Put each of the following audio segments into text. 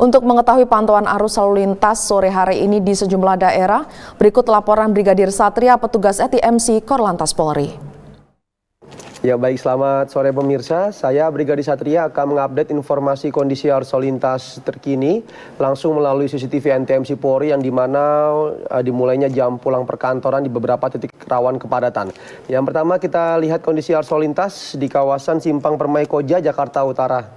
Untuk mengetahui pantauan arus lalu lintas sore hari ini di sejumlah daerah, berikut laporan Brigadir Satria petugas ETMC Korlantas Polri. Ya baik, selamat sore pemirsa. Saya Brigadir Satria akan mengupdate informasi kondisi arus lalu lintas terkini langsung melalui CCTV NTMC Polri yang dimana uh, eh, dimulainya jam pulang perkantoran di beberapa titik rawan kepadatan. Yang pertama kita lihat kondisi arus lalu lintas di kawasan Simpang Permai Koja, Jakarta Utara.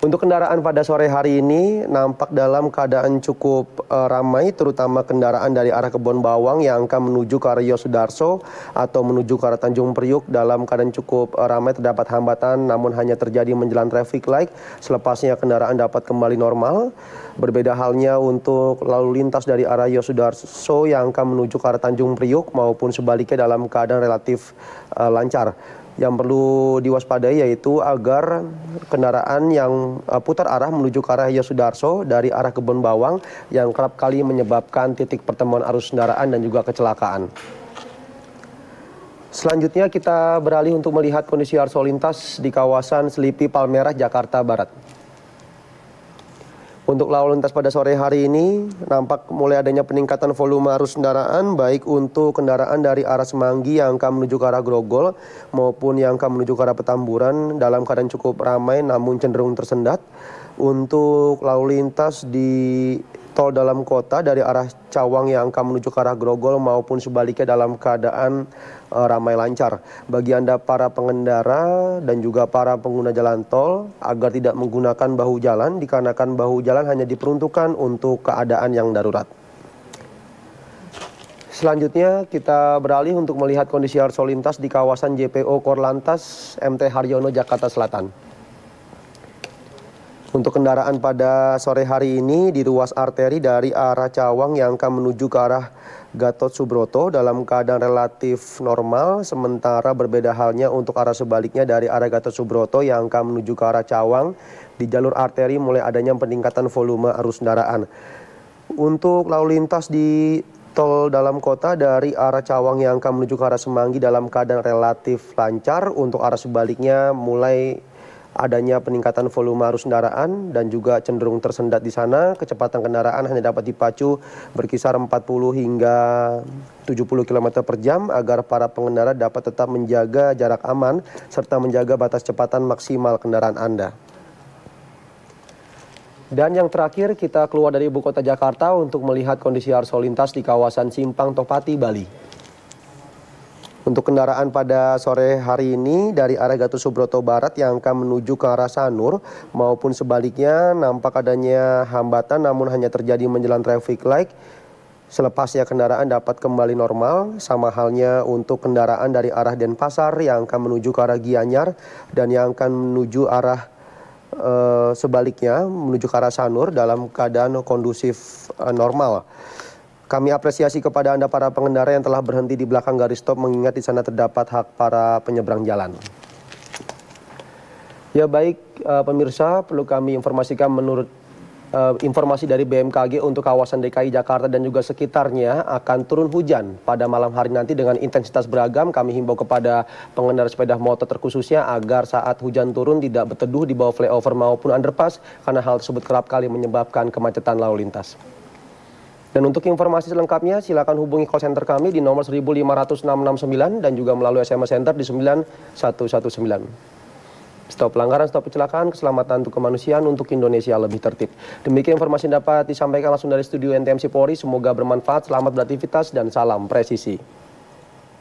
Untuk kendaraan pada sore hari ini nampak dalam keadaan cukup uh, ramai, terutama kendaraan dari arah Kebon Bawang yang akan menuju ke arah Yosudarso atau menuju ke arah Tanjung Priuk dalam keadaan cukup uh, ramai terdapat hambatan, namun hanya terjadi menjelang traffic light. Selepasnya kendaraan dapat kembali normal. Berbeda halnya untuk lalu lintas dari arah Yosudarso yang akan menuju ke arah Tanjung Priuk maupun sebaliknya dalam keadaan relatif uh, lancar. Yang perlu diwaspadai yaitu agar kendaraan yang eh, putar arah menuju ke arah Yosudarso dari arah Kebun Bawang yang kerap kali menyebabkan titik pertemuan arus kendaraan dan juga kecelakaan. Selanjutnya kita beralih untuk melihat kondisi arus lintas di kawasan Selipi Palmerah, Jakarta Barat. Untuk lalu lintas pada sore hari ini, nampak mulai adanya peningkatan volume arus kendaraan, baik untuk kendaraan dari arah Semanggi yang akan menuju ke arah Grogol maupun yang akan menuju ke arah Petamburan dalam keadaan cukup ramai namun cenderung tersendat. Untuk lalu lintas di tol dalam kota dari arah Cawang yang akan menuju ke arah Grogol maupun sebaliknya dalam keadaan uh, ramai lancar. Bagi Anda para pengendara dan juga para pengguna jalan tol agar tidak menggunakan bahu jalan dikarenakan bahu jalan hanya diperuntukkan untuk keadaan yang darurat. Selanjutnya kita beralih untuk melihat kondisi arus lalu lintas di kawasan JPO Korlantas MT Haryono Jakarta Selatan. Untuk kendaraan pada sore hari ini di ruas arteri dari arah Cawang yang akan menuju ke arah Gatot Subroto dalam keadaan relatif normal, sementara berbeda halnya untuk arah sebaliknya dari arah Gatot Subroto yang akan menuju ke arah Cawang di jalur arteri mulai adanya peningkatan volume arus kendaraan. Untuk lalu lintas di tol dalam kota dari arah Cawang yang akan menuju ke arah Semanggi dalam keadaan relatif lancar. Untuk arah sebaliknya mulai adanya peningkatan volume arus kendaraan dan juga cenderung tersendat di sana. Kecepatan kendaraan hanya dapat dipacu berkisar 40 hingga 70 km per jam agar para pengendara dapat tetap menjaga jarak aman serta menjaga batas kecepatan maksimal kendaraan Anda. Dan yang terakhir kita keluar dari ibu kota Jakarta untuk melihat kondisi arus lalu lintas di kawasan Simpang Topati, Bali. Untuk kendaraan pada sore hari ini dari arah Gatot Subroto Barat yang akan menuju ke arah Sanur maupun sebaliknya nampak adanya hambatan namun hanya terjadi menjelang traffic light. Selepasnya kendaraan dapat kembali normal, sama halnya untuk kendaraan dari arah Denpasar yang akan menuju ke arah Gianyar dan yang akan menuju arah e, sebaliknya menuju ke arah Sanur dalam keadaan kondusif e, normal. Kami apresiasi kepada Anda para pengendara yang telah berhenti di belakang garis stop mengingat di sana terdapat hak para penyeberang jalan. Ya baik eh, pemirsa, perlu kami informasikan menurut eh, informasi dari BMKG untuk kawasan DKI Jakarta dan juga sekitarnya akan turun hujan pada malam hari nanti dengan intensitas beragam. Kami himbau kepada pengendara sepeda motor terkhususnya agar saat hujan turun tidak berteduh di bawah flyover maupun underpass karena hal tersebut kerap kali menyebabkan kemacetan lalu lintas. Dan untuk informasi selengkapnya silakan hubungi call center kami di nomor 15669 dan juga melalui SMS center di 9119. Stop pelanggaran, stop kecelakaan, keselamatan untuk kemanusiaan untuk Indonesia lebih tertib. Demikian informasi yang dapat disampaikan langsung dari studio NTMC Polri. Semoga bermanfaat, selamat beraktivitas, dan salam presisi.